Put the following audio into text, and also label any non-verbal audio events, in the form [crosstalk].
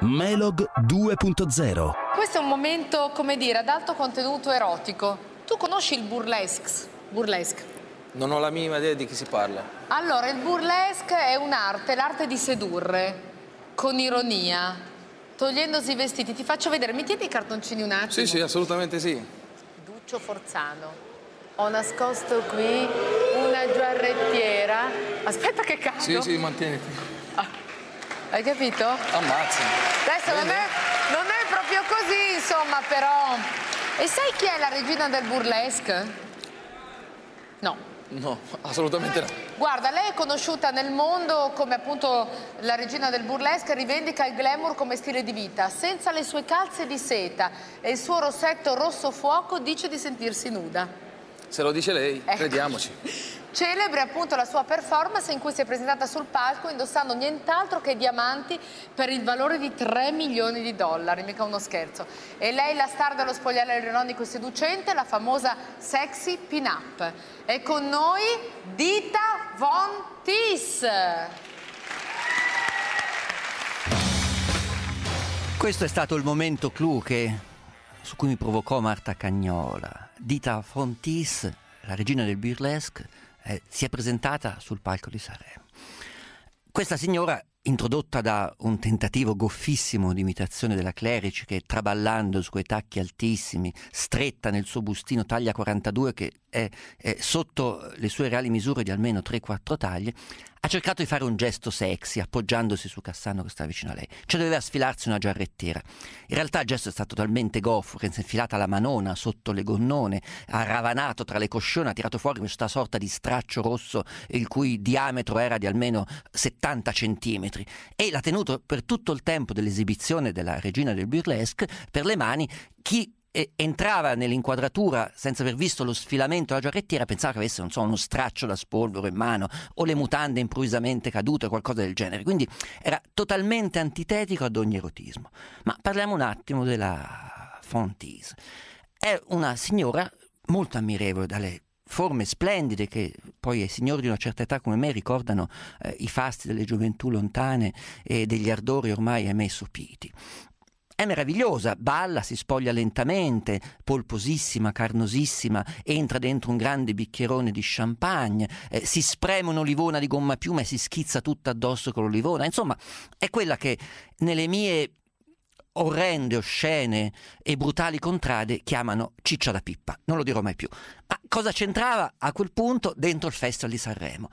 Melog 2.0. Questo è un momento, come dire, ad alto contenuto erotico. Tu conosci il burlesque? burlesque. Non ho la minima idea di chi si parla. Allora, il burlesque è un'arte, l'arte di sedurre, con ironia, togliendosi i vestiti. Ti faccio vedere, mi tieni i cartoncini un attimo? Sì, sì, assolutamente sì. Duccio Forzano. Ho nascosto qui una giarrettiera. Aspetta che cado. Sì, sì, mantieniti. Hai capito? Ammazza. Adesso non è, non è, proprio così, insomma, però. E sai chi è la regina del burlesque? No. No, assolutamente no. Guarda, lei è conosciuta nel mondo come appunto la regina del burlesque, rivendica il glamour come stile di vita. Senza le sue calze di seta e il suo rossetto rosso fuoco dice di sentirsi nuda. Se lo dice lei, ecco. crediamoci. [laughs] celebre appunto la sua performance in cui si è presentata sul palco indossando nient'altro che diamanti per il valore di 3 milioni di dollari, mica uno scherzo. E lei la star dello spogliare ironico e seducente, la famosa sexy pin-up. E con noi Dita Von Tis. Questo è stato il momento clou che, su cui mi provocò Marta Cagnola. Dita Fontis, la regina del burlesque, eh, si è presentata sul palco di Sanremo. Questa signora, introdotta da un tentativo goffissimo di imitazione della Clerici, che traballando su quei tacchi altissimi, stretta nel suo bustino taglia 42 che eh, eh, sotto le sue reali misure di almeno 3-4 taglie, ha cercato di fare un gesto sexy appoggiandosi su Cassano che stava vicino a lei. Cioè doveva sfilarsi una giarrettiera. In realtà il gesto è stato talmente goffo che si è infilata la manona sotto le gonnone, ha ravanato tra le coscione, ha tirato fuori questa sorta di straccio rosso il cui diametro era di almeno 70 centimetri e l'ha tenuto per tutto il tempo dell'esibizione della regina del burlesque per le mani chi entrava nell'inquadratura senza aver visto lo sfilamento della giarrettiera, pensava che avesse, non so, uno straccio da spolvero in mano o le mutande improvvisamente cadute o qualcosa del genere. Quindi era totalmente antitetico ad ogni erotismo. Ma parliamo un attimo della Fontise. È una signora molto ammirevole dalle forme splendide che poi ai signori di una certa età come me ricordano eh, i fasti delle gioventù lontane e degli ardori ormai a me sopiti. È meravigliosa, balla, si spoglia lentamente, polposissima, carnosissima, entra dentro un grande bicchierone di champagne, eh, si spreme un'olivona di gomma piuma e si schizza tutta addosso con l'olivona. Insomma, è quella che nelle mie orrende, oscene e brutali contrade chiamano Ciccia da Pippa. Non lo dirò mai più. Ma cosa c'entrava a quel punto dentro il Festival di Sanremo?